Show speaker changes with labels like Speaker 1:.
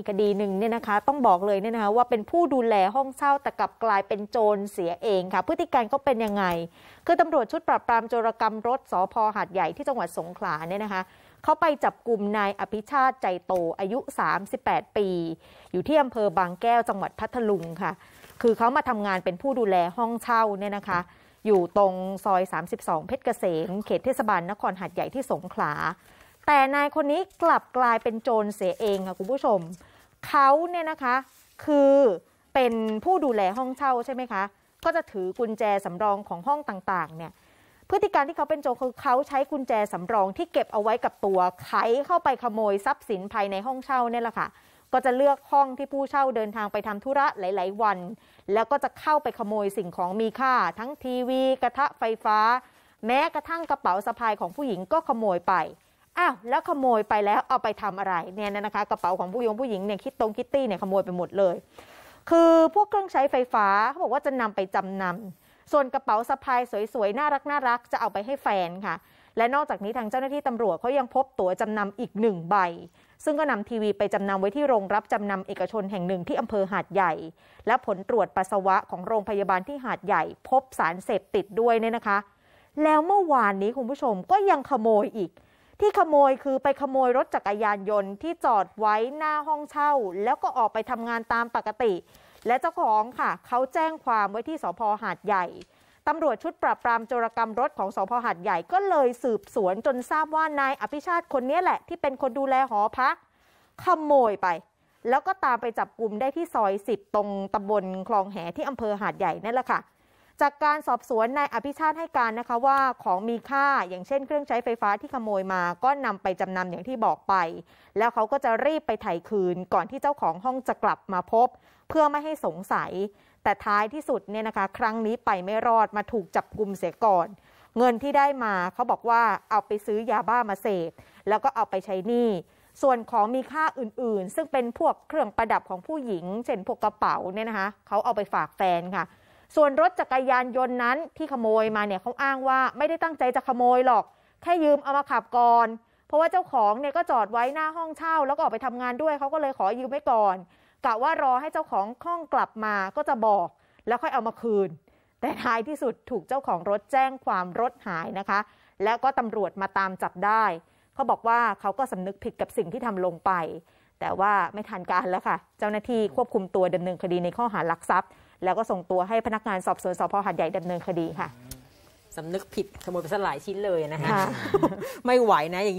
Speaker 1: ีกคดีหนึ่งเนี่ยนะคะต้องบอกเลยเนี่ยนะคะว่าเป็นผู้ดูแลห้องเช่าแต่กลับกลายเป็นโจรเสียเองค่ะ พฤติการก็เป็นยังไง คือตำรวจชุดปราบปรามโจรกรรมรถสพหาดใหญ่ที่จังหวัดสงขลาเนี่ยนะคะเขาไปจับกลุ่มนายอภิชาติใจโต อายุ 38 ปี อยู่ที่อำเภอบางแก้วจังหวัดพัทลุงค่ะคือเขามาทำงานเป็นผู้ดูแลห้องเช่าเนี่ยนะคะอยู่ตรงซอย32เพชรเกษมเขตเทศบาลนครหัดใหญ่ที่สงขลาแต่นายคนนี้กลับกลายเป็นโจรเสียเองค่ะคุณผู้ชมเขาเนี่ยนะคะคือเป็นผู้ดูแลห้องเช่าใช่ไหมคะ ก็จะถือกุญแจสำรองของห้องต่างๆ เนี่ยพฤติการที่เขาเป็นโจรคือเขาใช้กุญแจสำรองที่เก็บเอาไว้กับตัวไขเข้าไปขโมยทรัพย์สินภายในห้องเช่าเนี่ยแหละค่ะก็จะเลือกห้องที่ผู้เช่าเดินทางไปทำธุระหลาย ๆ วัน แล้วก็จะเข้าไปขโมยสิ่งของมีค่า ทั้งทีวี กระทะไฟฟ้า แม้กระทั่งกระเป๋าสะพายของผู้หญิงก็ขโมยไป้าวแล้วขโมยไปแล้วเอาไปทำอะไรเนี่ยนะคะ กระเป๋าของผู้หญิงผู้หญิงเนี่ยคิดตรงคิตตี้เนี่ยขโมยไปหมดเลย คือพวกเครื่องใช้ไฟฟ้าเขาบอกว่าจะนำไปจำนำส่วนกระเป๋าสะพายสวยๆน่ารักน่ารักจะเอาไปให้แฟนค่ะ และนอกจากนี้ทางเจ้าหน้าที่ตำรวจเขายังพบตั๋วจำนำอีกหนึ่งใบ ซึ่งก็นำทีวีไปจำนำไว้ที่โรงรับจำนำเอกชนแห่งหนึ่งที่อำเภอหาดใหญ่ และผลตรวจปัสสาวะของโรงพยาบาลที่หาดใหญ่ พบสารเสพติดด้วยเนี่ยนะคะ แล้วเมื่อวานนี้คุณผู้ชมก็ยังขโมยอีกที่ขโมยคือไปขโมยรถจักรยานยนต์ที่จอดไว้หน้าห้องเช่า แล้วก็ออกไปทำงานตามปกติ และเจ้าของค่ะ เขาแจ้งความไว้ที่สพหาดใหญ่ตำรวจชุดปราบปรามโจรกรรมรถของสพหาดใหญ่ก็เลยสืบสวนจนทราบว่านายอภิชาติคนนี้แหละที่เป็นคนดูแลหอพัก ขโมยไป แล้วก็ตามไปจับกลุ่มได้ที่ซอยสิบตรงตำบลคลองแหที่อำเภอหาดใหญ่นั่นแหละค่ะจากการสอบสวนนายอภิชาติให้การนะคะว่า ของมีค่าอย่างเช่นเครื่องใช้ไฟฟ้าที่ขโมยมาก็นำไปจำนำอย่างที่บอกไป แล้วเขาก็จะรีบไปไถ่คืนก่อนที่เจ้าของห้องจะกลับมาพบ เพื่อไม่ให้สงสัย แต่ท้ายที่สุดเนี่ยนะคะ ครั้งนี้ไปไม่รอดมาถูกจับกลุ่มเสียก่อน เงินที่ได้มาเขาบอกว่าเอาไปซื้อยาบ้ามาเสพแล้วก็เอาไปใช้หนี้ส่วนของมีค่าอื่น ๆ ซึ่งเป็นพวกเครื่องประดับของผู้หญิง เช่นพวกกระเป๋าเนี่ยนะคะเขาเอาไปฝากแฟนค่ะส่วนรถจักรยานยนต์นั้นที่ขโมยมาเนี่ยเขาอ้างว่าไม่ได้ตั้งใจจะขโมยหรอก แค่ยืมเอามาขับก่อน เพราะว่าเจ้าของเนี่ยก็จอดไว้หน้าห้องเช่าแล้วก็ออกไปทำงานด้วยเขาก็เลยขอยืมไว้ก่อนกะว่ารอให้เจ้าของห้องกลับมาก็จะบอกแล้วค่อยเอามาคืน แต่ท้ายที่สุดถูกเจ้าของรถแจ้งความรถหายนะคะ แล้วก็ตำรวจมาตามจับได้เขาบอกว่าเขาก็สำนึกผิดกับสิ่งที่ทำลงไป แต่ว่าไม่ทันการแล้วค่ะเจ้าหน้าที่ควบคุมตัวดำเนินคดีในข้อหารักทรัพย์แล้วก็ส่งตัวให้พนักงานสอบสวนสพหัดใหญ่ดำเนินคดีค่ะ สำนึกผิดขโมยไปสลายชิ้นเลยนะคะไม่ไหวนะอย่างนี้